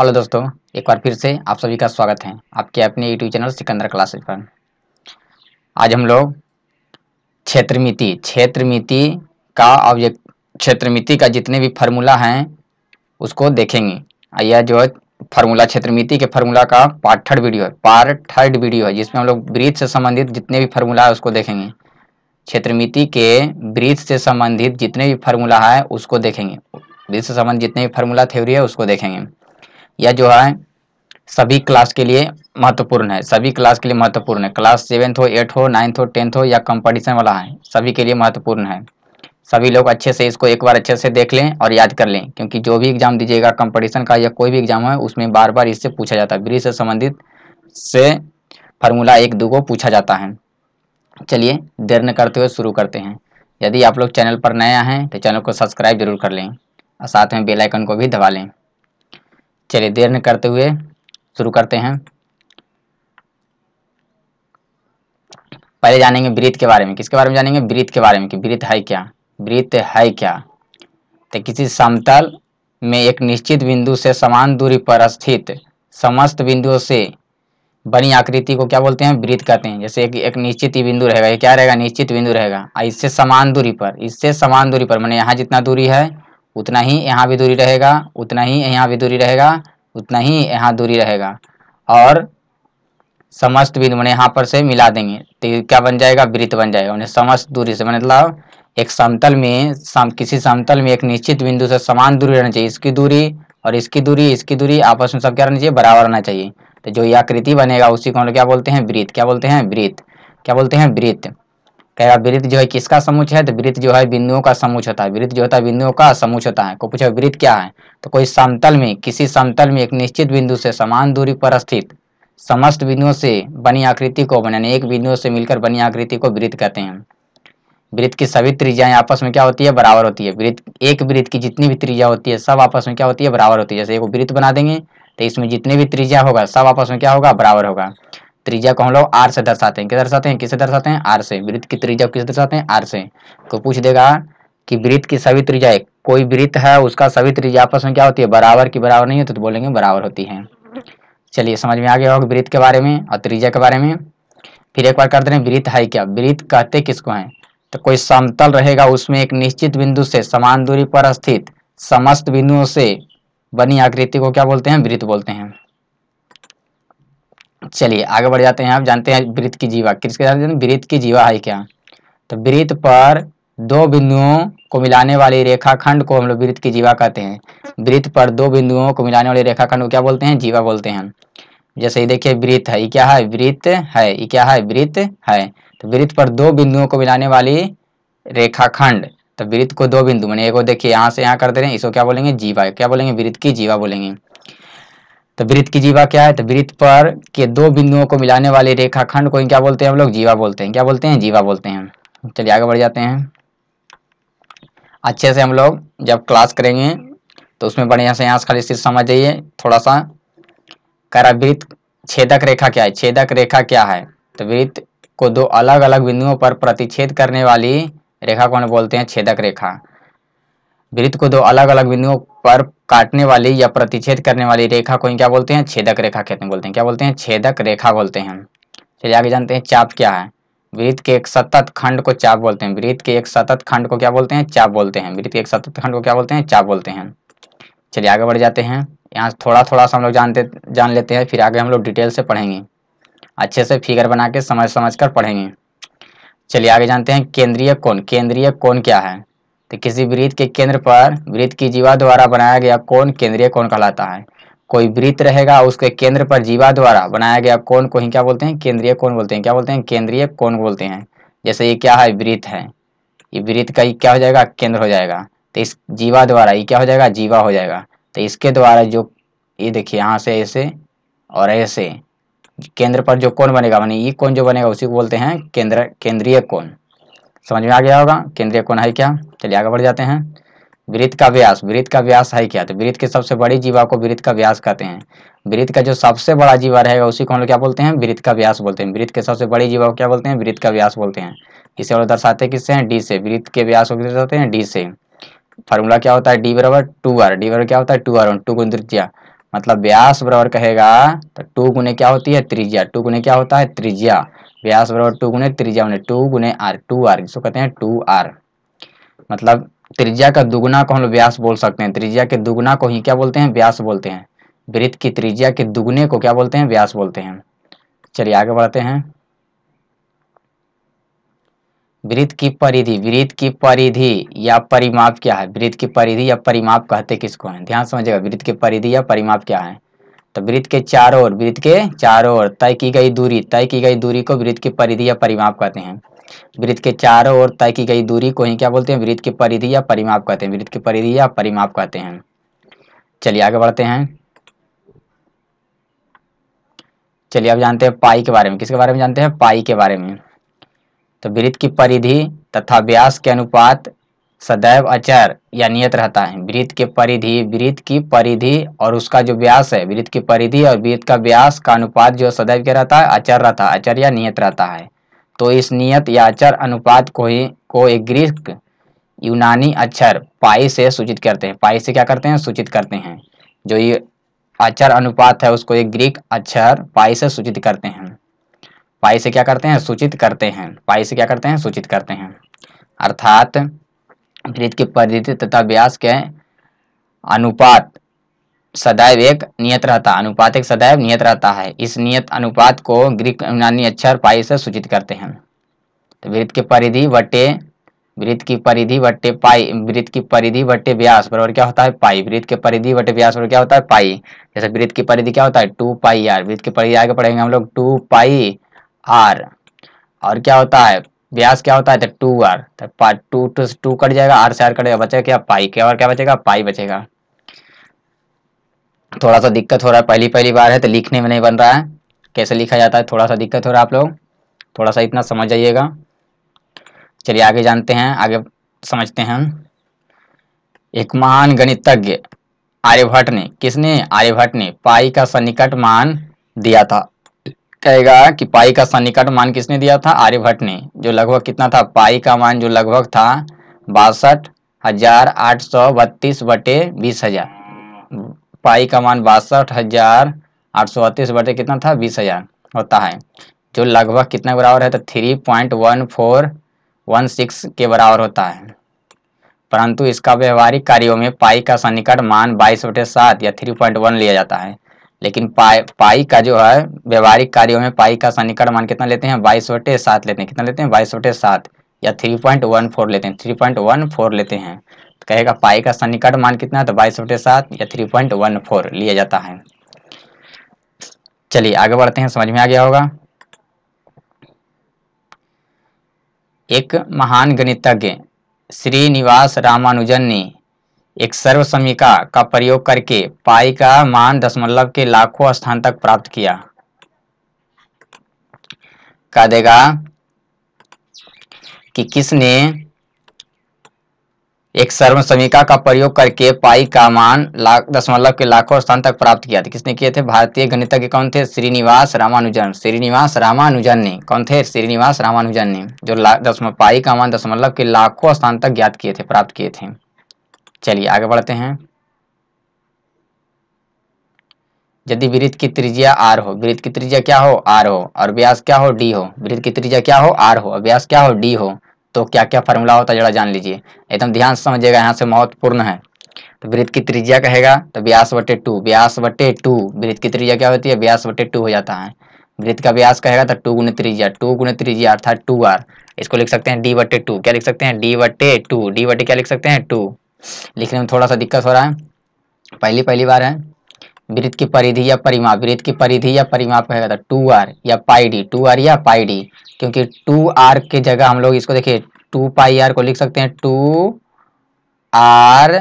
hello दोस्तों एक बार फिर से आप सभी का स्वागत है आपके अपने यूट्यूब चैनल सिकंदर क्लासेज पर आज हम लोग क्षेत्रमिति क्षेत्रमिति का ऑब्जेक्ट क्षेत्रमिति का जितने भी फार्मूला हैं उसको देखेंगे यह जो है फार्मूला क्षेत्रमिति के फार्मूला का पार्ट थर्ड वीडियो है पार्ट थर्ड वीडियो है जिसमें हम लोग ब्रीथ से संबंधित जितने भी फार्मूला है उसको देखेंगे क्षेत्रमिति के ब्रीथ से संबंधित जितने भी फार्मूला है उसको देखेंगे ब्रीथ से संबंधित जितने भी फार्मूला थ्योरी है उसको देखेंगे यह जो है सभी क्लास के लिए महत्वपूर्ण है सभी क्लास के लिए महत्वपूर्ण है क्लास सेवेंथ हो एट हो नाइन्थ हो टेंथ हो या कंपटीशन वाला है सभी के लिए महत्वपूर्ण है सभी लोग अच्छे से इसको एक बार अच्छे से देख लें और याद कर लें क्योंकि जो भी एग्जाम दीजिएगा कंपटीशन का या कोई भी एग्जाम है उसमें बार बार इससे पूछा जाता है ब्रिज से संबंधित से फार्मूला एक दो को पूछा जाता है चलिए देर न करते हुए शुरू करते हैं यदि आप लोग चैनल पर नया हैं तो चैनल को सब्सक्राइब जरूर कर लें और साथ में बेलाइकन को भी दबा लें चलिए देर न करते हुए शुरू करते हैं पहले जानेंगे वृत्त के बारे में किसके बारे में जानेंगे वृत्त के बारे में कि वृत्त है क्या वृत्त है क्या तो किसी समतल में एक निश्चित बिंदु से समान दूरी पर स्थित समस्त बिंदुओं से बनी आकृति को क्या बोलते हैं वृत्त कहते हैं जैसे एक, एक निश्चित ही बिंदु रहेगा ये क्या रहेगा निश्चित बिंदु रहेगा इससे समान दूरी पर इससे समान दूरी पर मैंने यहाँ जितना दूरी है उतना ही यहाँ भी दूरी रहेगा उतना ही यहाँ भी दूरी रहेगा उतना ही यहाँ दूरी रहेगा और समस्त बिंदु मैंने यहाँ पर से मिला देंगे तो क्या बन जाएगा वृत्त बन जाएगा उन्हें समस्त दूरी से मतलब एक समतल में सम किसी समतल में एक निश्चित बिंदु से समान दूरी रहना चाहिए इसकी दूरी और इसकी दूरी इसकी दूरी आपस में सब क्या रहना चाहिए बराबर रहना चाहिए तो जो यह आकृति बनेगा उसी को क्या बोलते हैं वृत्त क्या बोलते हैं वृत्त क्या बोलते हैं वृत्त रहा वृत्त जो है किसका समुच है तो वृत्त जो है बिंदुओं का समुच होता है वृत्त जो होता है बिंदुओं का समुच होता है को पूछा वृत्त क्या है तो कोई समतल में किसी समतल में एक निश्चित बिंदु से समान दूरी पर स्थित समस्त बिंदुओं से बनी आकृति को बने एक बिंदुओं से मिलकर बनी आकृति को वृत्त कहते हैं वृत्त की सभी त्रिज्याएं आपस में क्या होती है बराबर होती है वृत्त एक वृत्त की जितनी भी त्रिज्या होती है सब आपस में क्या होती है बराबर होती है जैसे एक वृत्त बना देंगे तो इसमें जितने भी त्रिज्या होगा सब आपस में क्या होगा बराबर होगा त्रिज्या को हम लोग आर से दर्शाते हैं क्या दर्शाते हैं किसे दर्शाते हैं आर से वृत्त की त्रिज्या किसे दर्शाते हैं आर से तो पूछ देगा कि वृत्त की सभी त्रिज्या एक कोई वृत्त है उसका सभी त्रिज्या आपस में क्या होती है बराबर की बराबर नहीं होती तो बोलेंगे बराबर होती है चलिए समझ में आ गया होगा वृत्त के बारे में और त्रिज्या के बारे में फिर एक बार करते हैं वृत्त है क्या वृत्त कहते किसको है तो कोई समतल रहेगा उसमें एक निश्चित बिंदु से समान दूरी पर स्थित समस्त बिंदुओं से बनी आकृति को क्या बोलते हैं वृत्त बोलते हैं चलिए आगे बढ़ जाते हैं आप जानते हैं वृत्त की जीवा किसके वृत्त की जीवा है क्या तो वृत्त पर दो बिंदुओं को मिलाने वाली रेखाखंड को हम लोग वृत्त की जीवा कहते हैं वृत्त पर दो बिंदुओं को मिलाने वाली रेखाखंड को क्या बोलते हैं जीवा बोलते हैं जैसे ये देखिए वृत्त है ये क्या है वृत्त है ये क्या है वृत्त है तो वृत्त पर दो बिंदुओं को मिलाने वाली रेखाखंड तो वृत्त को दो बिंदु मैंने एक देखिए यहाँ से यहाँ कर दे रहे हैं इसको क्या बोलेंगे जीवा क्या बोलेंगे वृत्त की जीवा बोलेंगे तो वृत्त की जीवा क्या है तो वृत्त पर के दो बिंदुओं को मिलाने वाले रेखाखंड को क्या बोलते हैं हम लोग जीवा बोलते हैं क्या बोलते हैं जीवा बोलते हैं चलिए आगे बढ़ जाते हैं अच्छे से हम लोग जब क्लास करेंगे तो उसमें बढ़िया से यहाँ से खाली सिर्फ समझ जाइए थोड़ा सा करावृत्त छेदक रेखा क्या है छेदक रेखा क्या है तो वृत्त को दो अलग अलग बिंदुओं पर प्रतिच्छेद करने वाली रेखा को बोलते हैं छेदक रेखा वृत्त को दो अलग अलग बिंदुओं पर काटने वाली या प्रतिच्छेद करने वाली रेखा को क्या बोलते हैं छेदक रेखा कहते हैं बोलते हैं क्या बोलते हैं छेदक रेखा बोलते हैं चलिए आगे जानते हैं चाप क्या है वृत्त के एक सतत खंड को चाप बोलते हैं वृत्त के एक सतत खंड को क्या बोलते हैं चाप बोलते हैं वृत्त के एक सतत खंड को क्या बोलते हैं चाप बोलते हैं चलिए आगे बढ़ जाते हैं यहाँ थोड़ा थोड़ा सा हम लोग जानते जान लेते हैं फिर आगे हम लोग डिटेल से पढ़ेंगे अच्छे से फिगर बना के समझ समझ कर पढ़ेंगे चलिए आगे जानते हैं केंद्रीय कोण केंद्रीय कोण क्या है तो किसी वृत्त के केंद्र पर वृत्त की जीवा द्वारा बनाया गया कौन केंद्रीय कौन कहलाता है कोई वृत्त रहेगा उसके केंद्र पर जीवा द्वारा बनाया गया कौन को ही क्या बोलते हैं केंद्रीय कौन बोलते हैं क्या बोलते हैं केंद्रीय कौन बोलते हैं जैसे ये क्या है वृत्त है ये वृत्त का ये क्या हो जाएगा केंद्र हो जाएगा तो इस जीवा द्वारा ये क्या हो जाएगा जीवा हो जाएगा तो इसके द्वारा जो ये देखिए यहाँ से ऐसे और ऐसे केंद्र पर जो कौन बनेगा मानी ये कौन जो बनेगा उसी को बोलते हैं केंद्र केंद्रीय कौन समझ में आ गया होगा केंद्रीय कोण है क्या चलिए आगे बढ़ जाते हैं वृत्त का व्यास वृत्त का व्यास है क्या तो वृत्त के सबसे बड़ी जीवा को वृत्त का व्यास कहते हैं वृत्त का जो सबसे बड़ा जीवा रहेगा उसी को हम लोग क्या बोलते हैं वृत्त का व्यास बोलते हैं वृत्त के सबसे बड़ी जीवा को क्या बोलते हैं वृत्त का व्यास बोलते हैं इसे और दर्शाते किससे हैं डी से वृत्त के व्यास को दर्शाते हैं डी से फार्मूला क्या होता है डी बराबर टू आर डी बराबर क्या होता है टू आर टू गुण त्रिज्या मतलब व्यास बराबर कहेगा तो टू गुने क्या होती है त्रिज्या टू गुने क्या होता है त्रिज्या व्यास बराबर टू गुने त्रिजा बने टू गुने आर टू आर जिसको कहते हैं टू आर मतलब त्रिज्या का दुगुना को हम लोग व्यास बोल सकते हैं त्रिज्या के दुगुना को ही क्या बोलते हैं व्यास बोलते हैं वृत्त की त्रिज्या के दुगुने को क्या बोलते हैं व्यास बोलते हैं चलिए आगे बढ़ते हैं वृत्त की परिधि वृत्त की परिधि या परिमाप क्या है वृत्त की परिधि या परिमाप कहते किसको है ध्यान समझेगा वृत्त की परिधि या परिमाप क्या है तो वृत्त के चारों ओर वृत्त के चारों ओर तय की गई दूरी तय की गई दूरी को वृत्त की परिधि या परिमाप कहते हैं वृत्त के चारों ओर तय की गई दूरी को ही क्या बोलते हैं वृत्त की परिधि या परिमाप कहते हैं वृत्त की परिधि या परिमाप कहते हैं चलिए आगे बढ़ते हैं चलिए अब जानते हैं पाई के बारे में किसके बारे में जानते हैं पाई के बारे में तो वृत्त की परिधि तथा व्यास के अनुपात सदैव अचर या नियत रहता है वृत्त के परिधि वृत्त की परिधि और उसका जो व्यास है वृत्त की परिधि और वृत्त का व्यास का अनुपात जो सदैव क्या रहता है अचर रहता है अचर या नियत रहता है तो इस नियत या अचर अनुपात को ही को एक ग्रीक यूनानी अक्षर पाई से सूचित करते हैं पाई से क्या करते हैं सूचित करते हैं जो ये अचर अनुपात है उसको एक ग्रीक अक्षर पाई से सूचित करते हैं पाई से क्या करते हैं सूचित करते हैं पाई से क्या करते हैं सूचित करते हैं अर्थात वृत्त के परिधि तथा व्यास के अनुपात सदैव एक नियत रहता अनुपात एक सदैव नियत रहता है इस नियत अनुपात को ग्रीक यूनानी अक्षर पाई से सूचित करते हैं तो वृत्त की परिधि बटे वृत्त की परिधि बटे पाई वृत्त की परिधि बटे व्यास बराबर क्या होता है पाई वृत्त के परिधि बटे व्यास बराबर क्या होता है पाई जैसे वृत्त की परिधि क्या होता है टू पाई आर वृत्त की परिधि आगे पढ़ेंगे हम लोग टू पाई आर और क्या होता है व्यास क्या होता है two R two two two cut जाएगा आर से आर जाएगा बचेगा क्या पाई क्या और क्या बचेगा पाई बचेगा थोड़ा सा दिक्कत हो रहा है पहली पहली बार है तो लिखने में नहीं बन रहा है कैसे लिखा जाता है थोड़ा सा दिक्कत हो रहा है आप लोग थोड़ा सा इतना समझ जाइएगा चलिए आगे जानते हैं आगे समझते हैं एक महान गणितज्ञ आर्यभट्ट ने किसने आर्यभट्ट ने पाई का सन्निकट मान दिया था कहेगा कि पाई का सन्निकट मान किसने दिया था आर्यभट्ट ने जो लगभग कितना था पाई का मान जो लगभग था बासठ हजार आठ सौ बत्तीस बटे बीस हजार पाई का मान बासठ हजार आठ सौ बत्तीस बटे कितना था बीस हजार होता है जो लगभग कितना बराबर है तो three point one four one six के बराबर होता है परंतु इसका व्यवहारिक कार्यों में पाई का सन्निकट मान बाईस बटे सात या थ्री पॉइंट वन लिया जाता है लेकिन पाई पाई का जो है व्यवहारिक कार्यों में पाई का सन्निकट मान कितना लेते हैं बाईस बटे सात लेते हैं कितना लेते हैं बाईस बटे सात या थ्री पॉइंट वन फोर लेते हैं थ्री पॉइंट वन फोर लेते हैं तो कहेगा पाई का सन्निकट मान कितना है तो बाईस बटे सात या थ्री पॉइंट वन फोर लिया जाता है चलिए आगे बढ़ते हैं समझ में आ गया होगा एक महान गणितज्ञ श्रीनिवास रामानुजन ने एक सर्व समीका का प्रयोग करके पाई का मान दशमलव के लाखों स्थान तक प्राप्त किया कह देगा कि किसने एक सर्व समीका का प्रयोग करके पाई का मान लाख दशमलव के लाखों स्थान तक प्राप्त किया था किसने किए थे भारतीय गणितज्ञ कौन थे श्रीनिवास रामानुजन श्रीनिवास रामानुजन ने कौन थे श्रीनिवास रामानुजन ने जो पाई का मान दशमलव के लाखों स्थान तक ज्ञात किए थे प्राप्त किए थे चलिए आगे बढ़ते हैं यदि वृत्त की त्रिज्या आर हो वृत्त की त्रिज्या क्या हो आर हो और व्यास क्या हो डी हो वृत्त की त्रिज्या क्या हो आर हो और व्यास क्या हो डी हो तो क्या क्या फॉर्मूला होता है जरा जान लीजिए एकदम तो ध्यान से समझिएगा यहाँ से महत्वपूर्ण है तो वृत्त की त्रिज्या कहेगा तो व्यास बटे टू व्यास बटे टू वृत्त की त्रिज्या क्या होती है व्यास बटे टू हो जाता है वृत्त का व्यास कहेगा तो टू गुण त्रिज्या टू गुण त्रिज्या अर्थात टू आर इसको लिख सकते हैं डी बटे टू क्या लिख सकते हैं डी बटे टू डी वटे क्या लिख सकते हैं टू लिखने में थोड़ा सा दिक्कत हो रहा है पहली पहली बार है वृत्त की परिधि या परिमाप वृत्त की परिधि या परिमाप कहेगा था तो टू आर या पाई डी टू आर या पाई डी क्योंकि टू आर के जगह हम लोग इसको देखिए टू पाई आर को लिख सकते हैं टू आर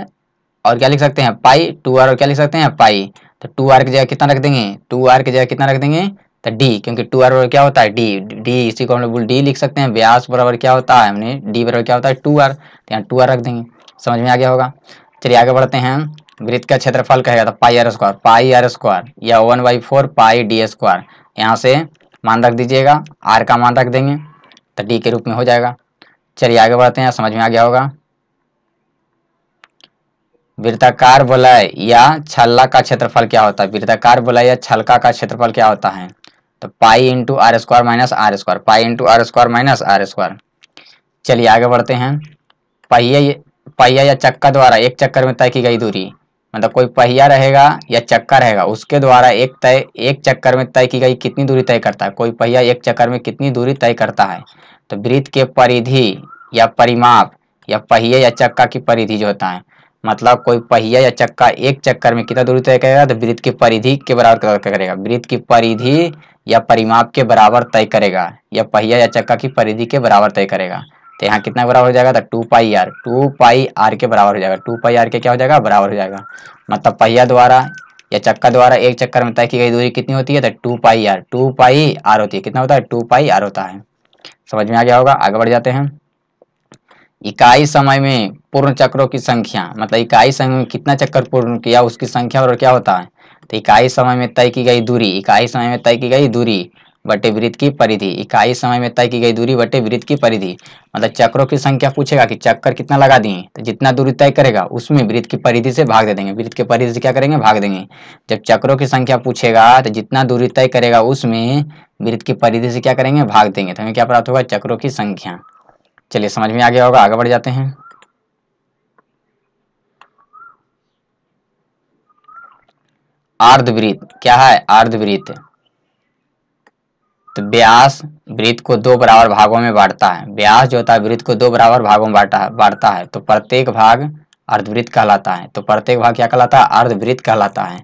और क्या लिख सकते हैं पाई टू आर और क्या लिख सकते हैं पाई तो टू आर की जगह कितना रख देंगे टू आर की जगह कितना रख देंगे तो डी क्योंकि टू आर क्या होता है डी डी इसी को हम लोग डी लिख सकते हैं व्यास बराबर क्या होता है हमने डी बराबर क्या होता है टू आर तो यहाँ टू आर रख देंगे समझ में आ गया होगा चलिए आगे बढ़ते हैं वृत्त का क्षेत्रफल कहेगा तो pi R square pi R square या one by four pi D square यहाँ से मान रख दीजिएगा आर का मान रख देंगे तो डी के रूप में हो जाएगा चलिए आगे बढ़ते हैं समझ में आ गया होगा वृत्ताकार वलय या छल्ला का क्षेत्रफल क्या होता है वृत्ताकार वलय या छलका का क्षेत्रफल क्या होता है तो pi into R square minus R square pi into R square minus R square चलिए आगे बढ़ते हैं पहिए पहिया या चक्का द्वारा एक चक्कर में तय की गई दूरी मतलब कोई पहिया रहेगा या चक्का रहेगा उसके द्वारा एक तय एक चक्कर में तय की गई कितनी दूरी तय करता है कोई पहिया एक चक्कर में कितनी दूरी तय करता है तो वृत्त के परिधि या परिमाप या पहिया या चक्का की परिधि जो होता है मतलब कोई पहिया या चक्का एक चक्कर में कितना दूरी तय करेगा तो वृत्त की परिधि के बराबर करेगा वृत्त की परिधि या परिमाप के बराबर तय करेगा या पहिया या चक्का की परिधि के बराबर तय करेगा तो यहाँ कितना बराबर हो जाएगा था two pi R two pi R के बराबर हो जाएगा टू पाई आर के क्या हो जाएगा बराबर हो जाएगा मतलब पहिया द्वारा या चक्का द्वारा एक चक्कर में तय की गई दूरी कितनी होती है तो two pi R two pi R होती है कितना होता है टू पाई आर होता है समझ में आ गया होगा आगे बढ़ जाते हैं इकाई समय में पूर्ण चक्रों की संख्या मतलब इकाई समय में कितना चक्कर पूर्ण किया उसकी संख्या और क्या होता है तो इकाई समय में तय की गई दूरी इकाई समय में तय की गई दूरी बटे वृत्त की परिधि इकाई समय में तय की गई दूरी बटे वृत्त की परिधि मतलब चक्रों की संख्या पूछेगा कि चक्कर कितना लगा दिए तो जितना दूरी तय करेगा उसमें वृत्त की परिधि से भाग दे देंगे वृत्त के परिधि से क्या करेंगे भाग देंगे जब चक्रों की संख्या पूछेगा तो जितना दूरी तय करेगा उसमें वृत्त की परिधि से क्या करेंगे भाग देंगे तो हमें क्या प्राप्त होगा चक्रों की संख्या चलिए समझ में आ गया होगा आगे बढ़ जाते हैं आर्धवृत्त क्या है आर्धवृत्त तो ब्यास वृत्त को दो बराबर भागों में बांटता है ब्यास जो होता है वृत्त को दो बराबर भागों में बांटा बांटता है तो प्रत्येक भाग अर्धवृत्त कहलाता है तो प्रत्येक भाग क्या कहलाता है अर्धवृत्त कहलाता है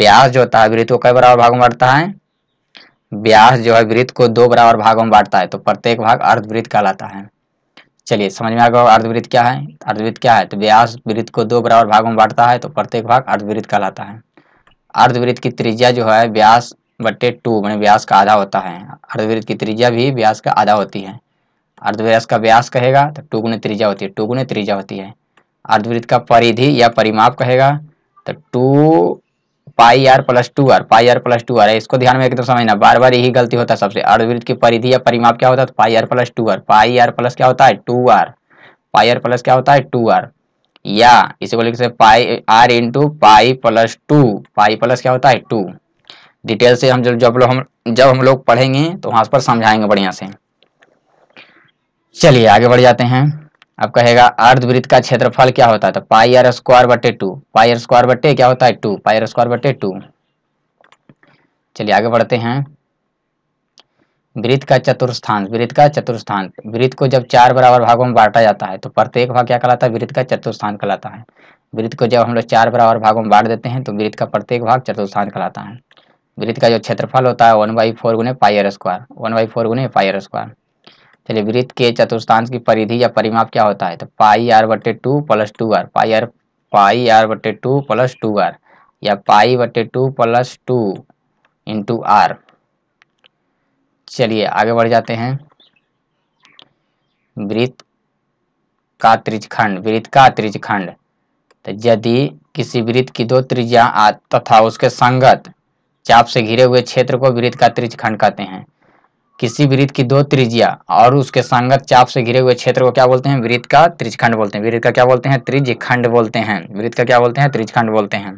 ब्यास जो होता है वृत्त को कई बराबर भागों में बांटता है ब्यास जो है वृत्त को दो बराबर भागों में बांटता है तो प्रत्येक भाग अर्धवृत्त कहलाता है चलिए समझ में आ गया अर्धवृत्त क्या है अर्धवृत्त क्या है तो व्यास वृत्त को दो बराबर भागों में बांटता है तो प्रत्येक भाग अर्धवृत्त कहलाता है अर्धवृत्त की त्रिज्या जो है व्यास बट्टे टू मैंने व्यास का आधा होता है अर्धवृत्त की त्रिज्या भी व्यास का आधा होती है अर्धव्यास का व्यास कहेगा तो टू गुने त्रिज्या होती है टू गुने त्रिज्या होती है अर्धवृत्त का परिधि या परिमाप कहेगा तो two pi R plus two R pi R plus two R है इसको ध्यान में एकदम समझना बार बार यही गलती होता है सबसे अर्धवृत्त की परिधि या परिमाप क्या होता है तो pi R plus two R pi R plus क्या होता है two R pi R plus क्या होता है टू आर या इसे को लिख सकते pi R into pi plus two pi plus क्या होता है टू डिटेल से हम जब जब लोग हम जब हम लोग पढ़ेंगे तो वहां पर समझाएंगे बढ़िया से चलिए आगे बढ़ जाते हैं अब कहेगा अर्धवृत्त का क्षेत्रफल क्या होता है तो पाई आर स्क्वायर बटे टू पाई आर स्क्वायर बटे क्या होता है टू पाई आर स्क्वायर बटे टू चलिए आगे बढ़ते हैं वृत्त का चतुर्थांश वृत्त का चतुर्थांश वृत्त को जब चार बराबर भागों में बांटा जाता है तो प्रत्येक भाग क्या कहलाता है वृत्त का चतुर्थांश कहलाता है वृत्त को जब हम लोग चार बराबर भागों में बांट देते हैं तो वृत्त का प्रत्येक भाग चतुर्थांश कहलाता है वृत्त का जो क्षेत्रफल होता है वन बाई फोर गुने pi square one by four गुने पाई स्क्वायर चलिए वृत्त के चतुर्थांश की परिधि या परिमाप क्या होता है तो पाई आर बटे two plus two R pi R pi R बटे टू प्लस टू आर या पाई बटे two plus two into R चलिए आगे बढ़ जाते हैं वृत्त का त्रिजखंड वृत्त का त्रिजखंड तो यदि किसी वृत्त की दो त्रिज्या तथा उसके संगत चाप से घिरे हुए क्षेत्र को वृत्त का त्रिजखंड कहते हैं किसी वृत्त की दो त्रिज्या और उसके संगत चाप से घिरे हुए क्षेत्र को क्या बोलते हैं वृत्त का त्रिजखंड बोलते हैं वृत्त का क्या बोलते हैं त्रिजखंड बोलते हैं वृत्त का क्या बोलते हैं त्रिजखंड बोलते हैं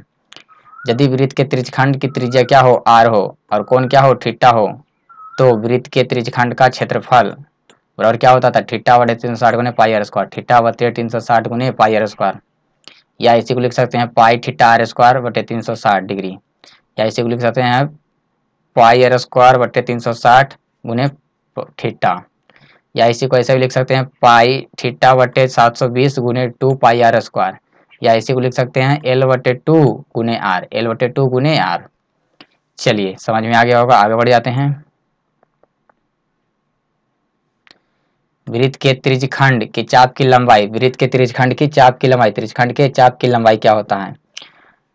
यदि वृत्त के त्रिजखंड की त्रिज्या क्या हो आर हो और कौन क्या हो ठिट्टा हो तो वृत्त के त्रिजखंड का क्षेत्रफल और क्या होता था ठिट्टा बटे तीन सौ साठ गुने पाई आर स्क्वायर ठिट्टा बटे तीन सौ साठ गुने पाई आर स्क्वायर या इसी को लिख सकते हैं पाई ठिट्टा आर स्क्वायर बटे तीन सौ साठ डिग्री या इसे लिख सकते हैं पाई आर स्क्वायर बटे तीन सौ साठ गुने ठीटा या इसी को ऐसे भी लिख सकते हैं पाई ठीटा बटे सात सौ बीस गुने टू पाई आर स्क्वायर या इसी को लिख सकते हैं एल बटे टू गुने आर एल बटे टू गुने आर चलिए समझ में आ गया होगा आगे बढ़ जाते हैं वृत्त के त्रिजखंड की चाप की लंबाई वृत्त के त्रिजखंड की चाप की लंबाई त्रिजखंड के चाप की लंबाई क्या होता है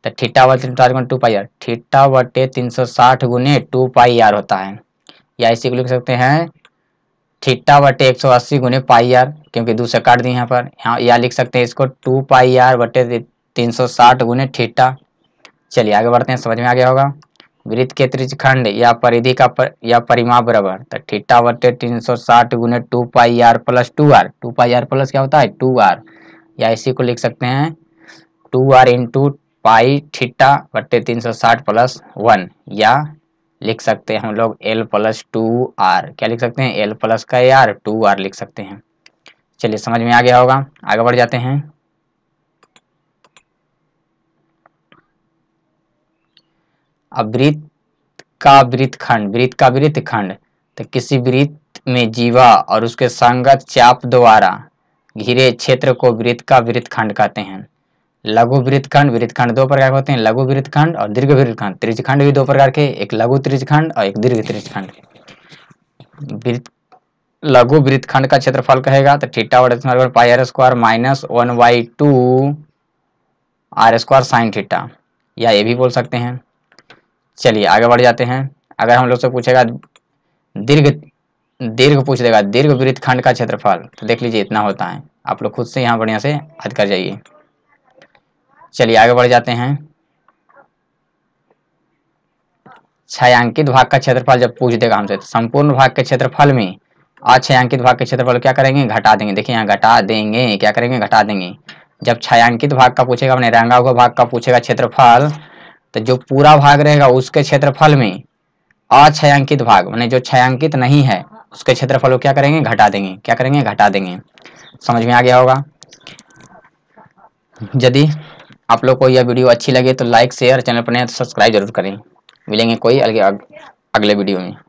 तो थीटा वाले तीन सौ साठ गुना टू पाई आर थीटा वटे तीन सौ साठ गुने टू पाई आर होता है या इसी को लिख सकते हैं थीटा वटे एक सौ अस्सी गुने पाई आर क्योंकि दूसरे काट दिए यहाँ पर यहाँ या लिख सकते हैं इसको टू पाई आर वटे तीन सौ साठ गुने थीटा चलिए आगे बढ़ते हैं समझ में आ गया होगा वृत्त के त्रिखंड या परिधि का पर, या परिमाप बराबर तो थीटा वटे तीन सौ साठ गुने two pi R plus two R two pi R plus क्या होता है टू आर या इसी को लिख सकते हैं two R into pi theta बट्टे तीन सौ साठ प्लस वन या लिख सकते हैं हम लोग एल प्लस टू आर क्या लिख सकते हैं एल प्लस का आर टू आर लिख सकते हैं चलिए समझ में आ गया होगा आगे बढ़ जाते हैं अब वृत्त का वृत्त खंड वृत्त का वृत्त खंड तो किसी वृत्त में जीवा और उसके संगत चाप द्वारा घिरे क्षेत्र को वृत्त का वृत्त खंड कहते हैं लघु खंड वृत्त खंड दो प्रकार के होते हैं लघु खंड और दीर्घ त्रिज त्रिजखंड भी दो प्रकार के एक लघु त्रिज खंड और एक दीर्घ खंड लघु खंड का क्षेत्रफल कहेगा तो थीटा वर्ड pi R square minus one by two R square sine theta या ये भी बोल सकते हैं चलिए आगे बढ़ जाते हैं अगर हम लोग से पूछेगा दीर्घ दीर्घ पूछ देगा दीर्घ खंड का क्षेत्रफल तो देख लीजिए इतना होता है आप लोग खुद से यहाँ बढ़िया से याद कर जाइए चलिए आगे बढ़ जाते हैं छायांकित भाग का क्षेत्रफल जब पूछ देगा हमसे तो संपूर्ण भाग के क्षेत्रफल में अछायांकित भाग के क्षेत्रफल क्या करेंगे घटा देंगे देखिए यहाँ घटा देंगे क्या करेंगे घटा देंगे जब छायांकित भाग का पूछेगा अपने रंगा हुआ भाग का पूछेगा क्षेत्रफल तो जो पूरा भाग रहेगा उसके क्षेत्रफल में अछायांकित भाग मैंने जो छायांकित नहीं है उसके क्षेत्रफल को क्या करेंगे घटा देंगे क्या करेंगे घटा देंगे समझ में आ गया होगा यदि आप लोग को यह वीडियो अच्छी लगे तो लाइक शेयर चैनल पर नए तो सब्सक्राइब जरूर करें मिलेंगे कोई अलग अगले वीडियो में